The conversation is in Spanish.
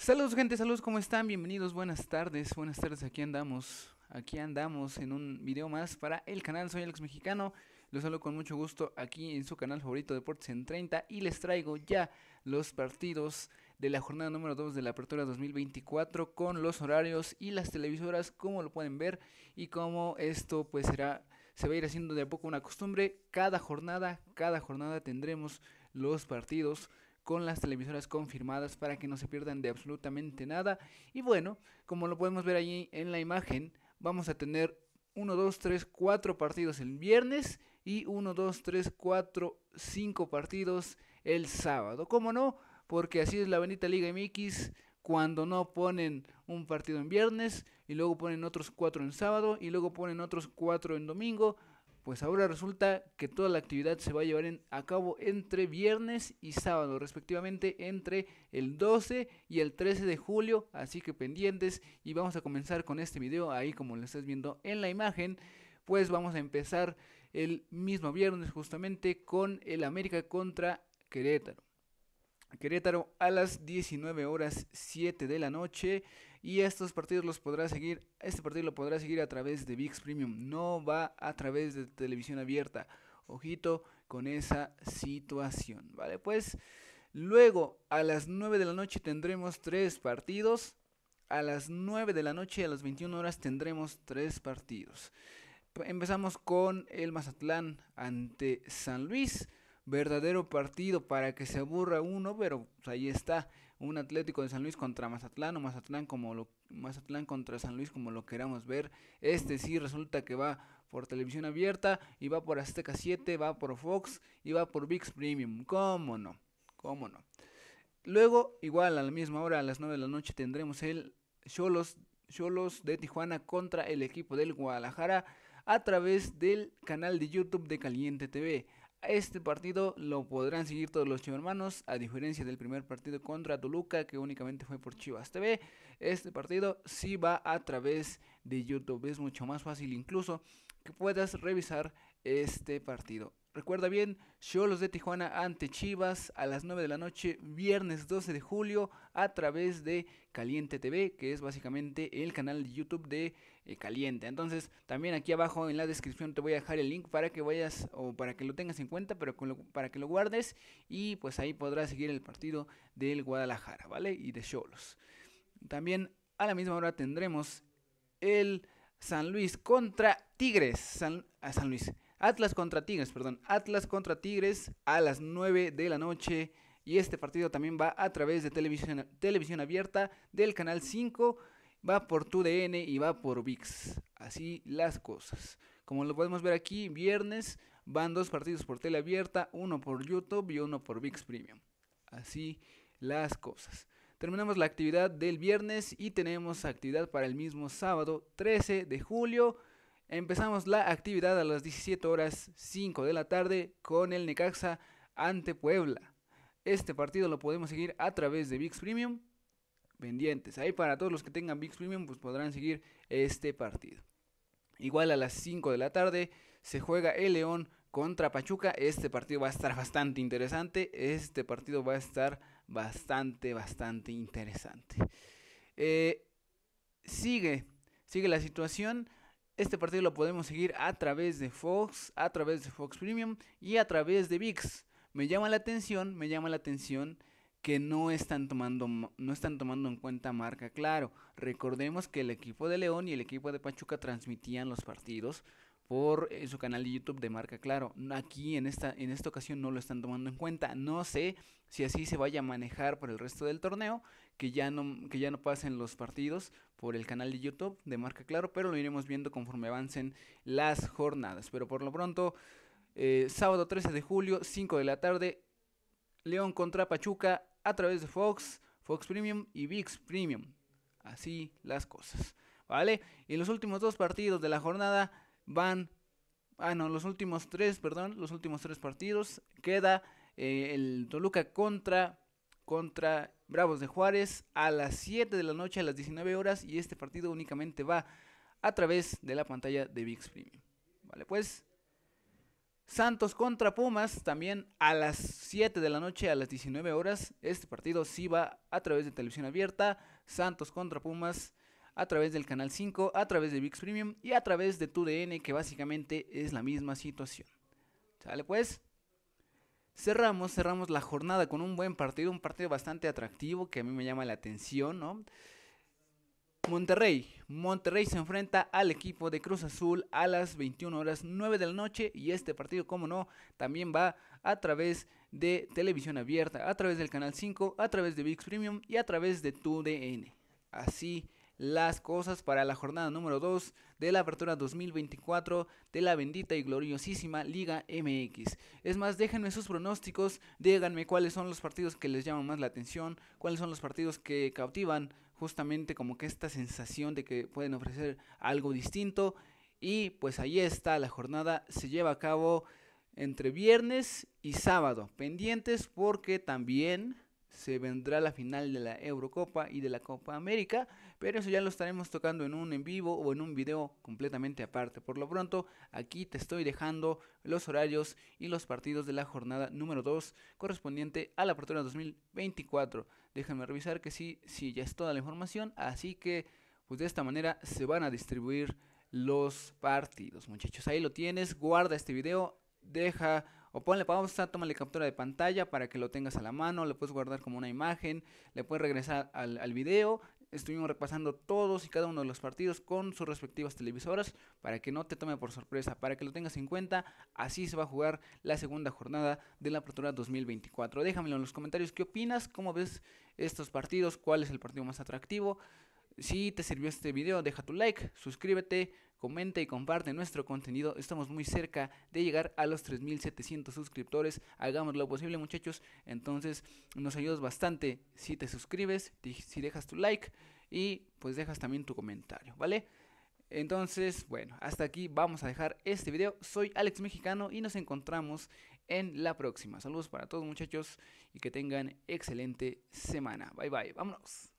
Saludos gente, saludos, ¿cómo están? Bienvenidos, buenas tardes, buenas tardes, aquí andamos, aquí andamos en un video más para el canal Soy Alex Mexicano, los saludo con mucho gusto aquí en su canal favorito Deportes en 30 y les traigo ya los partidos de la jornada número 2 de la apertura 2024 con los horarios y las televisoras, como lo pueden ver y como esto pues será, se va a ir haciendo de a poco una costumbre, cada jornada, cada jornada tendremos los partidos con las televisoras confirmadas para que no se pierdan de absolutamente nada. Y bueno, como lo podemos ver ahí en la imagen, vamos a tener 1, 2, 3, 4 partidos el viernes y 1, 2, 3, 4, 5 partidos el sábado. ¿Cómo no? Porque así es la bendita Liga MX cuando no ponen un partido en viernes y luego ponen otros 4 en sábado y luego ponen otros 4 en domingo pues ahora resulta que toda la actividad se va a llevar a cabo entre viernes y sábado, respectivamente entre el 12 y el 13 de julio, así que pendientes y vamos a comenzar con este video ahí como lo estás viendo en la imagen, pues vamos a empezar el mismo viernes justamente con el América contra Querétaro. Querétaro a las 19 horas 7 de la noche y estos partidos los podrá seguir, este partido lo podrá seguir a través de VIX Premium, no va a través de televisión abierta. Ojito con esa situación, ¿vale? Pues luego a las 9 de la noche tendremos tres partidos. A las 9 de la noche a las 21 horas tendremos tres partidos. Empezamos con el Mazatlán ante San Luis verdadero partido para que se aburra uno, pero pues, ahí está un Atlético de San Luis contra Mazatlán o Mazatlán como lo Mazatlán contra San Luis como lo queramos ver. Este sí resulta que va por televisión abierta y va por Azteca 7, va por Fox y va por VIX Premium. ¿Cómo no? ¿Cómo no? Luego, igual a la misma hora, a las 9 de la noche, tendremos el Cholos, Cholos de Tijuana contra el equipo del Guadalajara a través del canal de YouTube de Caliente TV. Este partido lo podrán seguir todos los chivermanos, a diferencia del primer partido contra Toluca, que únicamente fue por Chivas TV. Este partido sí va a través de YouTube, es mucho más fácil incluso que puedas revisar este partido. Recuerda bien, Cholos de Tijuana ante Chivas a las 9 de la noche, viernes 12 de julio, a través de Caliente TV, que es básicamente el canal de YouTube de eh, Caliente. Entonces, también aquí abajo en la descripción te voy a dejar el link para que vayas o para que lo tengas en cuenta, pero para que lo guardes y pues ahí podrás seguir el partido del Guadalajara, ¿vale? Y de Cholos. También a la misma hora tendremos el San Luis contra Tigres. San, a ah, San Luis. Atlas contra Tigres, perdón. Atlas contra Tigres a las 9 de la noche. Y este partido también va a través de televisión, televisión abierta del canal 5. Va por TUDN y va por VIX. Así las cosas. Como lo podemos ver aquí, viernes van dos partidos por tele abierta, uno por YouTube y uno por VIX Premium. Así las cosas. Terminamos la actividad del viernes y tenemos actividad para el mismo sábado 13 de julio Empezamos la actividad a las 17 horas 5 de la tarde con el Necaxa ante Puebla. Este partido lo podemos seguir a través de VIX Premium. Pendientes. Ahí para todos los que tengan VIX Premium pues podrán seguir este partido. Igual a las 5 de la tarde se juega el León contra Pachuca. Este partido va a estar bastante interesante. Este partido va a estar bastante, bastante interesante. Eh, sigue, sigue la situación este partido lo podemos seguir a través de Fox, a través de Fox Premium y a través de VIX. Me llama la atención, me llama la atención que no están tomando no están tomando en cuenta marca, claro. Recordemos que el equipo de León y el equipo de Pachuca transmitían los partidos por eh, su canal de YouTube de marca, claro. Aquí en esta en esta ocasión no lo están tomando en cuenta. No sé si así se vaya a manejar por el resto del torneo, que ya no que ya no pasen los partidos por el canal de YouTube de Marca Claro, pero lo iremos viendo conforme avancen las jornadas. Pero por lo pronto, eh, sábado 13 de julio, 5 de la tarde, León contra Pachuca a través de Fox, Fox Premium y VIX Premium. Así las cosas, ¿vale? Y los últimos dos partidos de la jornada van... Ah, no, los últimos tres, perdón, los últimos tres partidos. Queda eh, el Toluca contra contra Bravos de Juárez a las 7 de la noche a las 19 horas y este partido únicamente va a través de la pantalla de VIX Premium. Vale, pues Santos contra Pumas también a las 7 de la noche a las 19 horas. Este partido sí va a través de televisión abierta. Santos contra Pumas a través del canal 5, a través de VIX Premium y a través de TUDN que básicamente es la misma situación. ¿Sale pues? cerramos, cerramos la jornada con un buen partido, un partido bastante atractivo que a mí me llama la atención, ¿no? Monterrey. Monterrey se enfrenta al equipo de Cruz Azul a las 21 horas 9 de la noche y este partido, como no, también va a través de televisión abierta, a través del canal 5, a través de VIX Premium y a través de TUDN. Así las cosas para la jornada número 2 de la apertura 2024 de la bendita y gloriosísima Liga MX. Es más, déjenme sus pronósticos, díganme cuáles son los partidos que les llaman más la atención, cuáles son los partidos que cautivan justamente como que esta sensación de que pueden ofrecer algo distinto. Y pues ahí está, la jornada se lleva a cabo entre viernes y sábado. Pendientes porque también se vendrá la final de la Eurocopa y de la Copa América, pero eso ya lo estaremos tocando en un en vivo o en un video completamente aparte. Por lo pronto, aquí te estoy dejando los horarios y los partidos de la jornada número 2 correspondiente a la apertura 2024. Déjame revisar que sí, sí, ya es toda la información, así que pues de esta manera se van a distribuir los partidos, muchachos. Ahí lo tienes, guarda este video, deja o ponle pausa, tómale captura de pantalla para que lo tengas a la mano, le puedes guardar como una imagen, le puedes regresar al, al video. Estuvimos repasando todos y cada uno de los partidos con sus respectivas televisoras para que no te tome por sorpresa, para que lo tengas en cuenta. Así se va a jugar la segunda jornada de la Apertura 2024. Déjamelo en los comentarios qué opinas, cómo ves estos partidos, cuál es el partido más atractivo. Si te sirvió este video, deja tu like, suscríbete, comenta y comparte nuestro contenido. Estamos muy cerca de llegar a los 3.700 suscriptores. Hagamos lo posible muchachos. Entonces nos ayudas bastante si te suscribes, si dejas tu like y pues dejas también tu comentario, ¿vale? Entonces, bueno, hasta aquí vamos a dejar este video. Soy Alex Mexicano y nos encontramos en la próxima. Saludos para todos muchachos y que tengan excelente semana. Bye bye, vámonos.